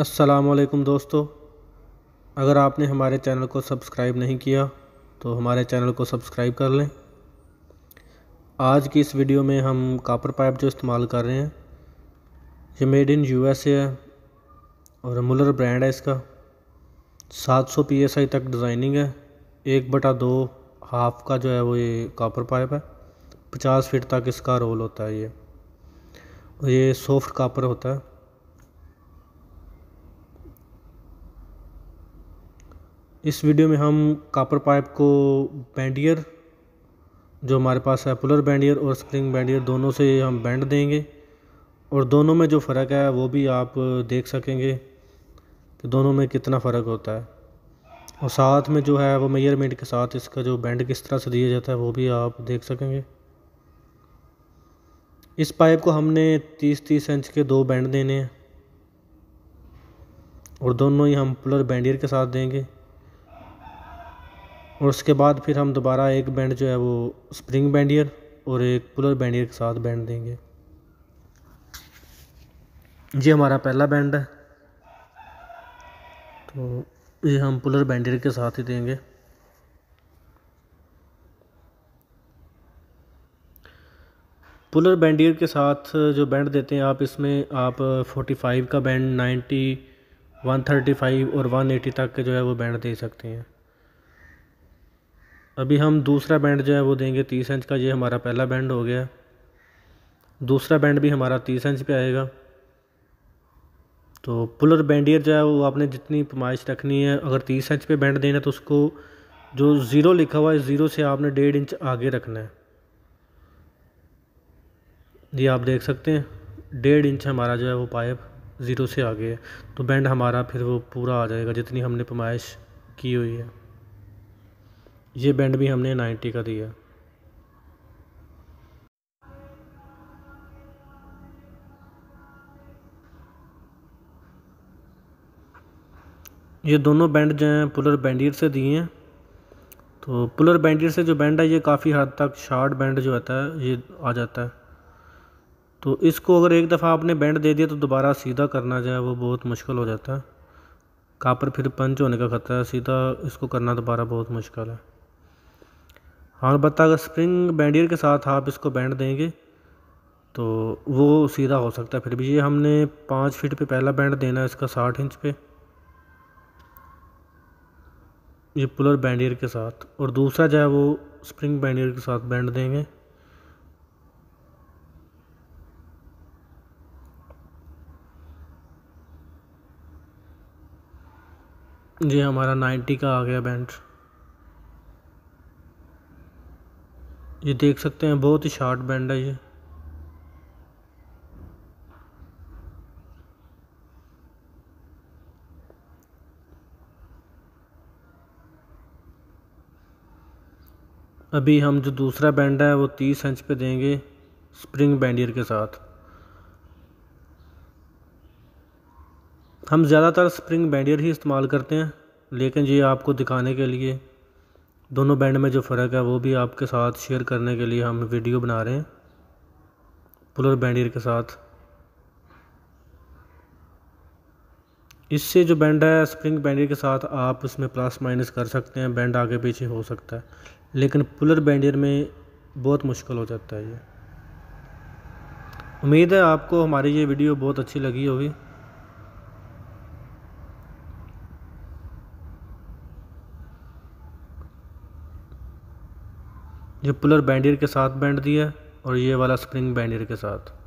असलकम दोस्तों अगर आपने हमारे चैनल को सब्सक्राइब नहीं किया तो हमारे चैनल को सब्सक्राइब कर लें आज की इस वीडियो में हम कापर पाइप जो इस्तेमाल कर रहे हैं ये मेड इन यूएसए है और मुलर ब्रांड है इसका 700 पीएसआई तक डिज़ाइनिंग है एक बटा दो हाफ का जो है वो ये कापर पाइप है 50 फीट तक इसका रोल होता है ये और ये सॉफ्ट कापर होता है इस वीडियो में हम कापर पाइप को बैंडियर जो हमारे पास है पुलर बैंडियर और स्प्रिंग बैंडियर दोनों से हम बैंड देंगे और दोनों में जो फ़र्क है वो भी आप देख सकेंगे कि दोनों में कितना फ़र्क होता है और साथ में जो है वो मेयरमेंट के साथ इसका जो बैंड किस तरह से दिया जाता है वो भी आप देख सकेंगे इस पाइप को हमने 30-30 इंच के दो बैंड देने हैं और दोनों ही हम पुलर बैंडियर के साथ देंगे और उसके बाद फिर हम दोबारा एक बैंड जो है वो स्प्रिंग बैंडियर और एक पुलर बैंडियर के साथ बैंड देंगे ये हमारा पहला बैंड है तो ये हम पुलर बैंडियर के साथ ही देंगे पुलर बैंडियर के साथ जो बैंड देते हैं आप इसमें आप 45 का बैंड 90, 135 और 180 तक के जो है वो बैंड दे सकते हैं अभी हम दूसरा बैंड जो है वो देंगे तीस इंच का ये हमारा पहला बैंड हो गया दूसरा बैंड भी हमारा तीस इंच पे आएगा तो पुलर बैंडियर जो है वो आपने जितनी पमाइश रखनी है अगर तीस इंच पे बैंड देना है तो उसको जो ज़ीरो लिखा हुआ है ज़ीरो से आपने डेढ़ इंच आगे रखना है ये आप देख सकते हैं डेढ़ इंच हमारा जो है वो पाइप ज़ीरो से आगे है तो बैंड हमारा फिर वो पूरा आ जाएगा जितनी हमने पमाइश की हुई है ये बैंड भी हमने 90 का दिया ये दोनों बैंड जो हैं पुलर बैंडियर से दिए हैं तो पुलर बैंडियर से जो बैंड है ये काफ़ी हद तक शार्ट बैंड जो आता है ये आ जाता है तो इसको अगर एक दफ़ा आपने बैंड दे दिया तो दोबारा सीधा करना जो है वो बहुत मुश्किल हो जाता है कापर फिर पंच होने का खतरा है सीधा इसको करना दोबारा बहुत मुश्किल है हाँ बता अगर स्प्रिंग बैंडियर के साथ आप इसको बैंड देंगे तो वो सीधा हो सकता है फिर भी ये हमने पाँच फीट पे पहला बैंड देना है इसका साठ इंच पे ये पुलर बैंडियर के साथ और दूसरा जो है वो स्प्रिंग बैंडियर के साथ बैंड देंगे जी हमारा नाइन्टी का आ गया बैंड ये देख सकते हैं बहुत ही शार्ट बैंड है ये अभी हम जो दूसरा बैंड है वो तीस इंच पे देंगे स्प्रिंग बैंडियर के साथ हम ज़्यादातर स्प्रिंग बैंडियर ही इस्तेमाल करते हैं लेकिन ये आपको दिखाने के लिए दोनों बैंड में जो फ़र्क है वो भी आपके साथ शेयर करने के लिए हम वीडियो बना रहे हैं पुलर बैंड ईयर के साथ इससे जो बैंड है स्प्रिंग बैंडियर के साथ आप इसमें प्लस माइनस कर सकते हैं बैंड आगे पीछे हो सकता है लेकिन पुलर बैंडियर में बहुत मुश्किल हो जाता है ये उम्मीद है आपको हमारी ये वीडियो बहुत अच्छी लगी होगी ये पुलर बैंडियर के साथ बैंड दिया और ये वाला स्प्रिंग बैंडियर के साथ